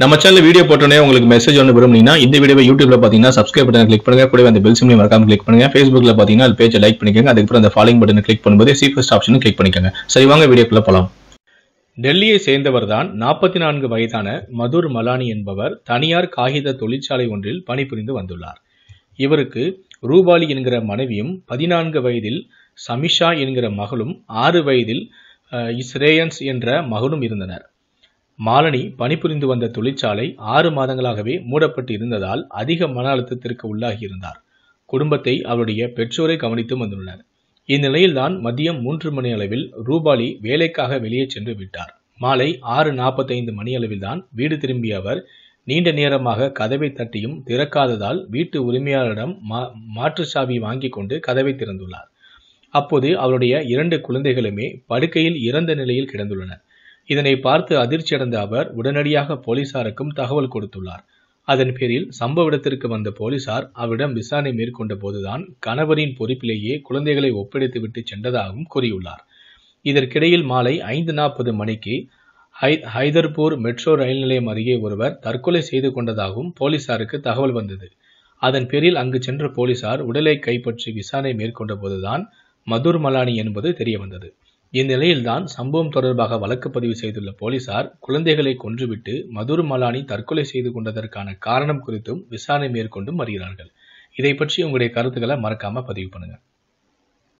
நம்ம channel video போட்டோன்னே உங்களுக்கு மெசேஜ் ஒன்று விரும்புனீங்கன்னா இந்த வீடியோ யூடியூப்ல பார்த்தீங்கன்னா சப்ஸ்கிரைப் பட்டன் கிளிக் பண்ணுங்க கூட அந்த பெல் சிம்லையும் மறக்காம கிளிக் பண்ணுங்க ஃபேஸ்புக்ல பார்த்தீங்கன்னா அது பேஜை லைக் பண்ணிக்கோங்க அதுக்கப்புறம் அந்த ஃபாலோயிங் பட்டன் கிளிக் பண்ணும்போது சீஃபஸ்ட் ஆப்ஷனும் கிளிக் பண்ணிக்கோங்க சரி வாங்க வீடியோக்குள்ள போகலாம் டெல்லியை சேர்ந்தவர் தான் நாற்பத்தி நான்கு வயதான மதுர் மலானி என்பவர் தனியார் காகித தொழிற்சாலை ஒன்றில் பணிபுரிந்து வந்துள்ளார் இவருக்கு ரூபாலி என்கிற மனைவியும் பதினான்கு வயதில் சமிஷா என்கிற மகளும் ஆறு வயதில் இஸ்ரேயன்ஸ் என்ற மகனும் இருந்தனர் மாலனி பணிபுரிந்து வந்த தொழிற்சாலை ஆறு மாதங்களாகவே மூடப்பட்டு இருந்ததால் அதிக மன அழுத்தத்திற்கு உள்ளாகி இருந்தார் குடும்பத்தை அவருடைய பெற்றோரை கவனித்து வந்துள்ளனர் இந்நிலையில்தான் மதியம் மூன்று மணி அளவில் ரூபாலி வேலைக்காக வெளியே சென்று விட்டார் மாலை ஆறு நாற்பத்தைந்து மணி அளவில்தான் வீடு திரும்பிய அவர் நீண்ட நேரமாக கதவை தட்டியும் திறக்காததால் வீட்டு உரிமையாளரிடம் மா மாற்று சாவி வாங்கி கொண்டு கதவை திறந்துள்ளார் அப்போது அவருடைய இரண்டு குழந்தைகளுமே படுக்கையில் இறந்த நிலையில் கிடந்துள்ளனர் இதனை பார்த்து அதிர்ச்சியடைந்த அவர் உடனடியாக போலீசாருக்கும் தகவல் கொடுத்துள்ளார் அதன் பேரில் சம்பவ இடத்திற்கு வந்த போலீசார் அவரிடம் விசாரணை மேற்கொண்ட போதுதான் கணவரின் பொறுப்பிலேயே குழந்தைகளை ஒப்படைத்து விட்டு சென்றதாகவும் கூறியுள்ளார் இதற்கிடையில் மாலை ஐந்து நாற்பது மணிக்கு ஹை ஹைதர்பூர் மெட்ரோ ரயில் நிலையம் அருகே ஒருவர் தற்கொலை செய்து கொண்டதாகவும் போலீசாருக்கு தகவல் வந்தது அதன் பேரில் அங்கு சென்ற போலீசார் உடலை கைப்பற்றி விசாரணை மேற்கொண்ட போதுதான் மதுர் மலானி என்பது தெரியவந்தது இந்நிலையில்தான் சம்பவம் தொடர்பாக வழக்கு பதிவு செய்துள்ள போலீசார் குழந்தைகளை கொன்றுவிட்டு மதுர் மலானி தற்கொலை செய்து கொண்டதற்கான காரணம் குறித்தும் விசாரணை மேற்கொண்டும் வருகிறார்கள் இதை பற்றி உங்களுடைய கருத்துக்களை மறக்காம பதிவு பண்ணுங்க